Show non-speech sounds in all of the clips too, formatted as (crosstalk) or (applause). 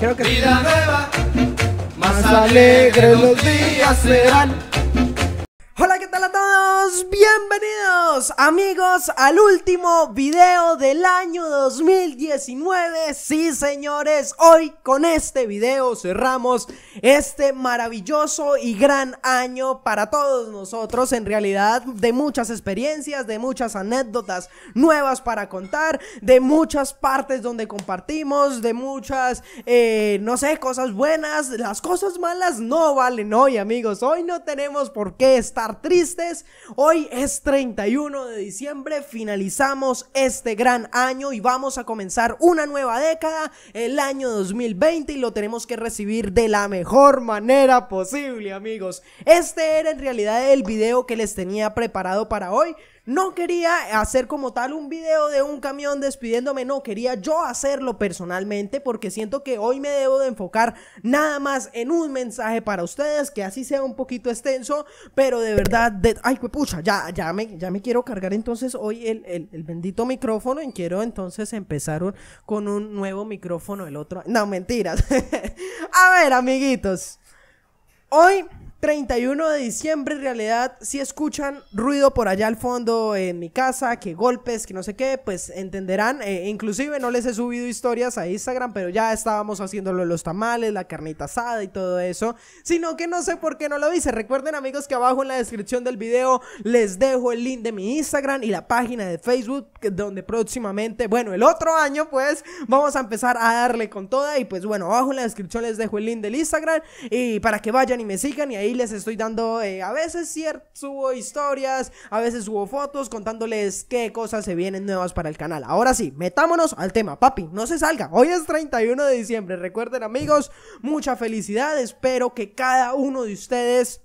Vida nueva, más alegres los días serán bienvenidos amigos al último video del año 2019. Sí, señores, hoy con este video cerramos este maravilloso y gran año para todos nosotros, en realidad, de muchas experiencias, de muchas anécdotas nuevas para contar, de muchas partes donde compartimos, de muchas, eh, no sé, cosas buenas, las cosas malas no valen hoy, amigos. Hoy no tenemos por qué estar tristes. Hoy es 31 de diciembre, finalizamos este gran año y vamos a comenzar una nueva década, el año 2020, y lo tenemos que recibir de la mejor manera posible, amigos. Este era en realidad el video que les tenía preparado para hoy. No quería hacer como tal un video de un camión despidiéndome, no, quería yo hacerlo personalmente porque siento que hoy me debo de enfocar nada más en un mensaje para ustedes, que así sea un poquito extenso, pero de verdad, ay, pucha, ya, ya, me, ya me quiero cargar entonces hoy el, bendito micrófono y quiero entonces empezar con un nuevo micrófono el otro. No, mentiras. (laughs) A ver, amiguitos, hoy 31 de diciembre, en realidad, si escuchan ruido por allá al fondo en mi casa, que golpes, que no sé qué, pues entenderán. Eh, inclusive no les he subido historias a Instagram, pero ya estábamos haciéndolo los tamales, la carnita asada y todo eso. Sino que no sé por qué no lo hice. Recuerden amigos que abajo en la descripción del video les dejo el link de mi Instagram y la página de Facebook, donde próximamente, bueno, el otro año pues vamos a empezar a darle con toda. Y pues bueno, abajo en la descripción les dejo el link del Instagram y para que vayan y me sigan y ahí les estoy dando, eh, a veces cierto, subo historias, a veces subo fotos contándoles qué cosas se vienen nuevas para el canal. Ahora sí, metámonos al tema, papi, no se salga. Hoy es 31 de diciembre, recuerden amigos, mucha felicidad, espero que cada uno de ustedes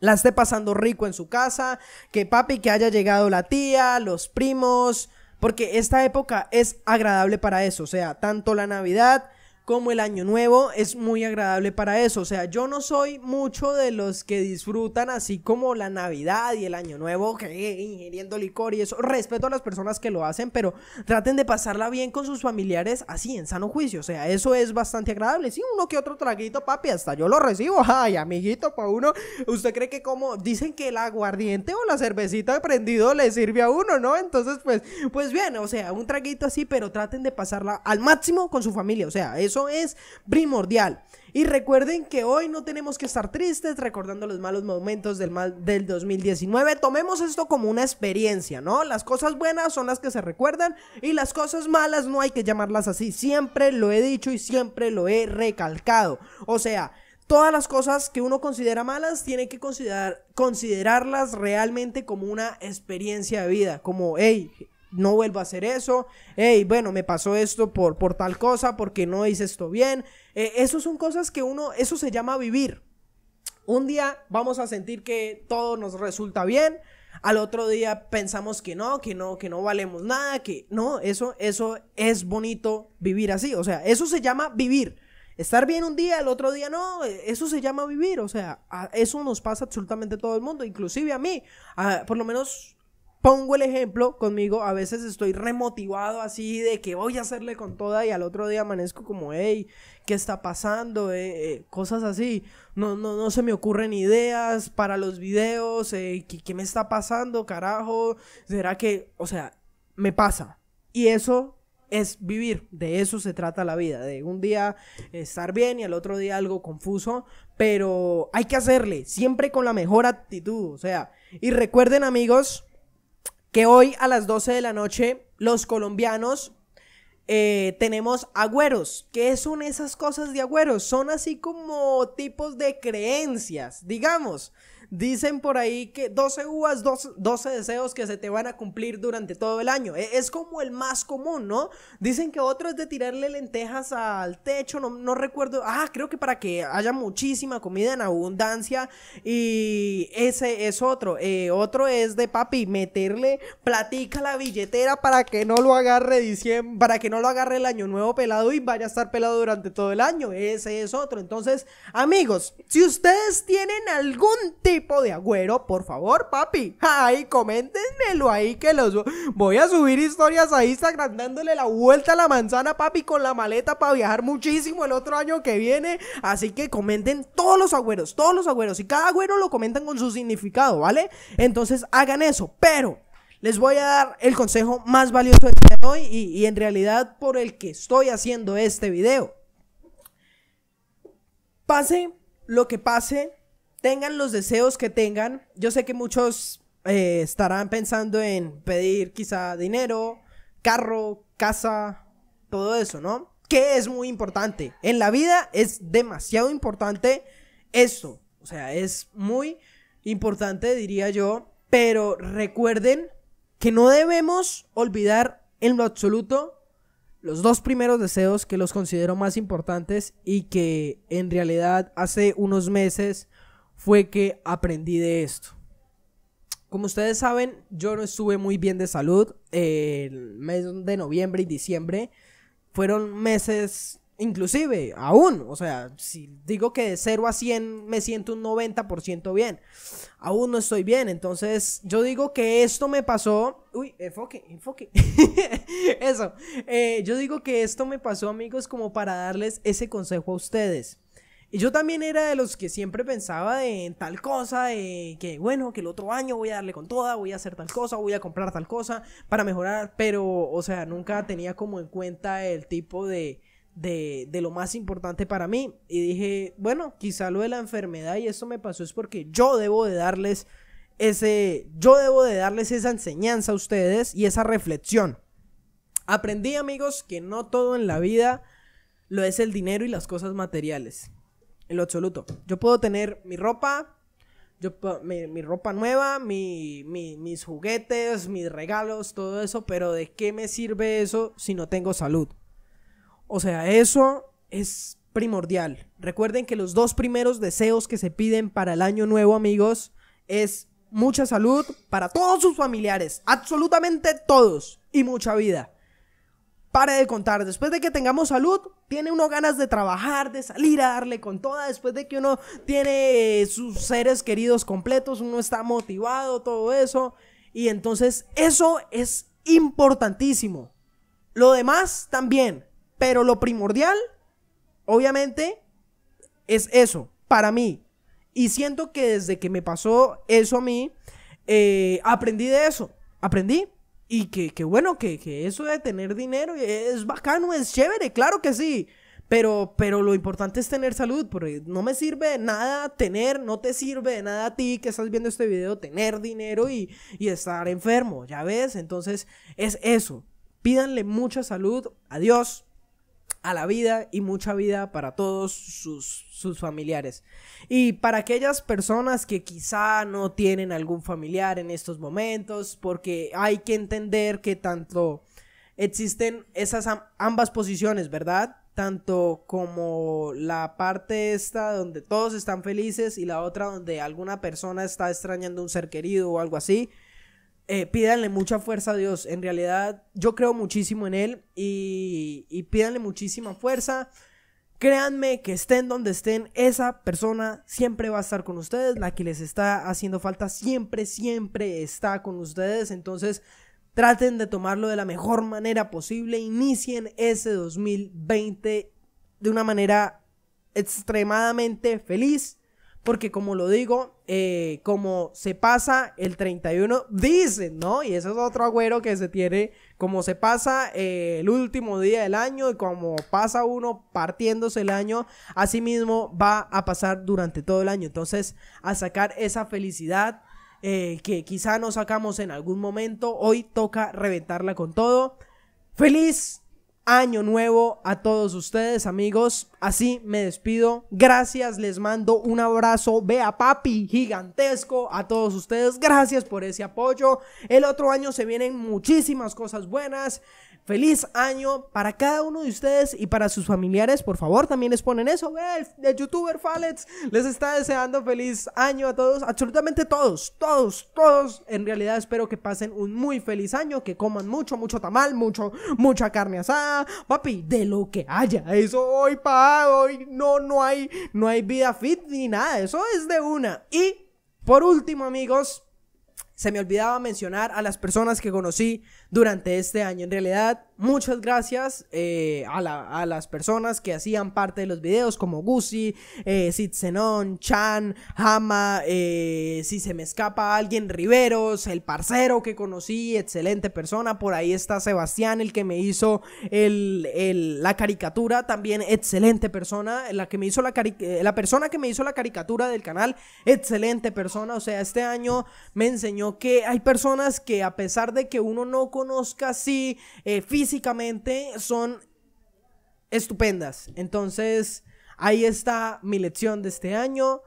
la esté pasando rico en su casa, que papi, que haya llegado la tía, los primos, porque esta época es agradable para eso, o sea, tanto la Navidad como el año nuevo es muy agradable para eso. O sea, yo no soy mucho de los que disfrutan así como la Navidad y el año nuevo, que eh, ingiriendo licor y eso. Respeto a las personas que lo hacen, pero traten de pasarla bien con sus familiares así, en sano juicio. O sea, eso es bastante agradable. Sí, uno que otro traguito, papi, hasta yo lo recibo. (laughs) Ay, amiguito, pa' uno, ¿usted cree que como dicen que el aguardiente o la cervecita prendido le sirve a uno, no? Entonces, pues, pues bien, o sea, un traguito así, pero traten de pasarla al máximo con su familia. O sea, eso es primordial. Y recuerden que hoy no tenemos que estar tristes recordando los malos momentos del, mal, del 2019. Tomemos esto como una experiencia, ¿no? Las cosas buenas son las que se recuerdan y las cosas malas no hay que llamarlas así. Siempre lo he dicho y siempre lo he recalcado. O sea, todas las cosas que uno considera malas tiene que considerar, considerarlas realmente como una experiencia de vida, como, hey, no vuelvo a hacer eso, hey, bueno, me pasó esto por, por tal cosa, porque no hice esto bien. Eh, Esas son cosas que uno, eso se llama vivir. Un día vamos a sentir que todo nos resulta bien, al otro día pensamos que no, que no, que no valemos nada, que no, eso, eso es bonito vivir así, o sea, eso se llama vivir. Estar bien un día, el otro día no, eh, eso se llama vivir, o sea, eso nos pasa absolutamente a todo el mundo, inclusive a mí, por lo menos pongo el ejemplo conmigo, a veces estoy remotivado así de que voy a hacerle con toda y al otro día amanezco como, hey, ¿qué está pasando? Eh, eh, cosas así. No, no, no se me ocurren ideas para los videos, eh, ¿qué, me está pasando, carajo? ¿Será que, o sea, me pasa? Y eso es vivir, de eso se trata la vida, de un día estar bien y al otro día algo confuso, pero hay que hacerle, siempre con la mejor actitud, o sea, y recuerden amigos, que hoy a las 12 de la noche los colombianos eh, tenemos agüeros. ¿Qué son esas cosas de agüeros? Son así como tipos de creencias, digamos. Dicen por ahí que 12 uvas, 12, deseos que se te van a cumplir durante todo el año. E, es como el más común, ¿no? Dicen que otro es de tirarle lentejas al techo, no, recuerdo. Ah, creo que para que haya muchísima comida en abundancia. Y ese es otro. Eh, otro es de papi, meterle platica a la billetera para que no lo agarre diciembre, para que no lo agarre el año nuevo pelado y vaya a estar pelado durante todo el año. Ese es otro. Entonces, amigos, si ustedes tienen algún tipo de agüero, por favor, papi. Ay, coméntenmelo ahí que los voy a subir historias a Instagram dándole la vuelta a la manzana, papi, con la maleta para viajar muchísimo el otro año que viene. Así que comenten todos los agüeros, todos los agüeros. Y cada agüero lo comentan con su significado, ¿vale? Entonces hagan eso. Pero les voy a dar el consejo más valioso de hoy y, y en realidad por el que estoy haciendo este video. Pase lo que pase, tengan los deseos que tengan, yo sé que muchos eh, estarán pensando en pedir quizá dinero, carro, casa, todo eso, ¿no? Que es muy importante. En la vida es demasiado importante eso. O sea, es muy importante, diría yo. Pero recuerden que no debemos olvidar en lo absoluto los dos primeros deseos que los considero más importantes y que en realidad hace unos meses fue que aprendí de esto. Como ustedes saben, yo no estuve muy bien de salud. El mes de noviembre y diciembre fueron meses, inclusive, aún. O sea, si digo que de 0 a 100 me siento un 90% bien. Aún no estoy bien. Entonces, yo digo que esto me pasó. Uy, enfoque, enfoque. (laughs) Eso. Eh, yo digo que esto me pasó, amigos, como para darles ese consejo a ustedes. Y yo también era de los que siempre pensaba en tal cosa, de que bueno, que el otro año voy a darle con toda, voy a hacer tal cosa, voy a comprar tal cosa para mejorar, pero, o sea, nunca tenía como en cuenta el tipo de, de, de, lo más importante para mí. Y dije, bueno, quizá lo de la enfermedad y eso me pasó es porque yo debo de darles ese, yo debo de darles esa enseñanza a ustedes y esa reflexión. Aprendí amigos que no todo en la vida lo es el dinero y las cosas materiales en lo absoluto. Yo puedo tener mi ropa, mi, ropa nueva, mis juguetes, mis regalos, todo eso, pero ¿de qué me sirve eso si no tengo salud? O sea, eso es primordial. Recuerden que los dos primeros deseos que se piden para el año nuevo, amigos, es mucha salud para todos sus familiares, absolutamente todos, y mucha vida. Pare de contar, después de que tengamos salud, tiene uno ganas de trabajar, de salir a darle con toda, después de que uno tiene eh, sus seres queridos completos, uno está motivado, todo eso. Y entonces eso es importantísimo. Lo demás también, pero lo primordial, obviamente, es eso, para mí. Y siento que desde que me pasó eso a mí, eh, aprendí de eso. Aprendí y que, bueno, que, eso de tener dinero es bacano, es chévere, claro que sí. Pero, pero lo importante es tener salud, porque no me sirve de nada tener, no te sirve de nada a ti que estás viendo este video, tener dinero y, estar enfermo, ¿ya ves? Entonces es eso. Pídanle mucha salud adiós a la vida y mucha vida para todos sus, sus, familiares. Y para aquellas personas que quizá no tienen algún familiar en estos momentos, porque hay que entender que tanto existen esas ambas posiciones, ¿verdad? Tanto como la parte esta donde todos están felices y la otra donde alguna persona está extrañando un ser querido o algo así. Eh, pídanle mucha fuerza a Dios. En realidad, yo creo muchísimo en Él y, y pídanle muchísima fuerza. Créanme que estén donde estén, esa persona siempre va a estar con ustedes. La que les está haciendo falta siempre, siempre está con ustedes. Entonces, traten de tomarlo de la mejor manera posible. Inicien ese 2020 de una manera extremadamente feliz porque como lo digo, eh, como se pasa el 31, dicen, ¿no? Y eso es otro agüero que se tiene, como se pasa eh, el último día del año y como pasa uno partiéndose el año, así mismo va a pasar durante todo el año. Entonces, a sacar esa felicidad eh, que quizá no sacamos en algún momento, hoy toca reventarla con todo. Feliz año nuevo a todos ustedes, amigos. Así me despido. Gracias, les mando un abrazo. Vea, papi, gigantesco a todos ustedes. Gracias por ese apoyo. El otro año se vienen muchísimas cosas buenas. Feliz año para cada uno de ustedes y para sus familiares. Por favor, también les ponen eso. El, youtuber Falex les está deseando feliz año a todos, absolutamente todos, todos, todos. En realidad espero que pasen un muy feliz año, que coman mucho, mucho tamal, mucho, mucha carne asada, papi, de lo que haya. Eso hoy para hoy no, no hay, no hay vida fit ni nada. Eso es de una. Y por último, amigos, se me olvidaba mencionar a las personas que conocí durante este año. En realidad, Muchas gracias eh, a, las personas que hacían parte de los videos, como Gusi, eh, Chan, Hama, eh, si se me escapa alguien, Riveros, el parcero que conocí, excelente persona. Por ahí está Sebastián, el que me hizo el, la caricatura, también excelente persona. La, que me hizo la, eh, la persona que me hizo la caricatura del canal, excelente persona. O sea, este año me enseñó que hay personas que, a pesar de que uno no conozca así físicamente, son estupendas. Entonces, ahí está mi lección de este año.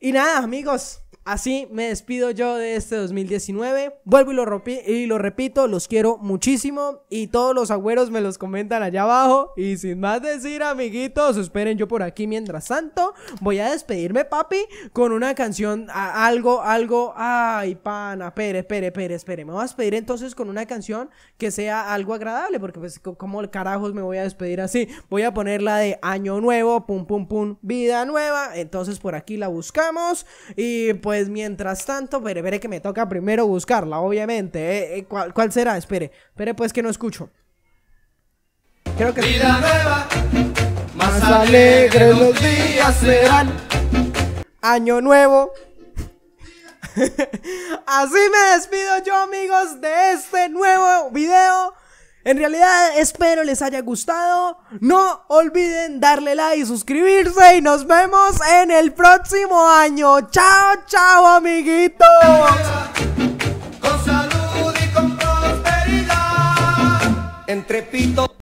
Y nada, amigos, Así me despido yo de este 2019. Vuelvo y lo, repito, los quiero muchísimo. Y todos los agüeros me los comentan allá abajo. Y sin más decir, amiguitos, esperen yo por aquí mientras tanto. Voy a despedirme, papi, con una canción. algo, algo. Ay, pana, pere, pere, pere, espere. Me voy a despedir entonces con una canción que sea algo agradable. Porque, pues, como carajos me voy a despedir así. Voy a ponerla de Año Nuevo, pum, pum, pum, vida nueva. Entonces, por aquí la buscamos. Y pues pues mientras tanto, veré, veré que me toca primero buscarla, obviamente. Eh, eh, ¿Cuál, será? Espere, espere pues que no escucho. Creo que... Vida nueva, más alegre los días serán. Año nuevo. (laughs) Así me despido yo amigos de este nuevo video. En realidad espero les haya gustado. No olviden darle like y suscribirse y nos vemos en el próximo año. Chao, chao amiguitos.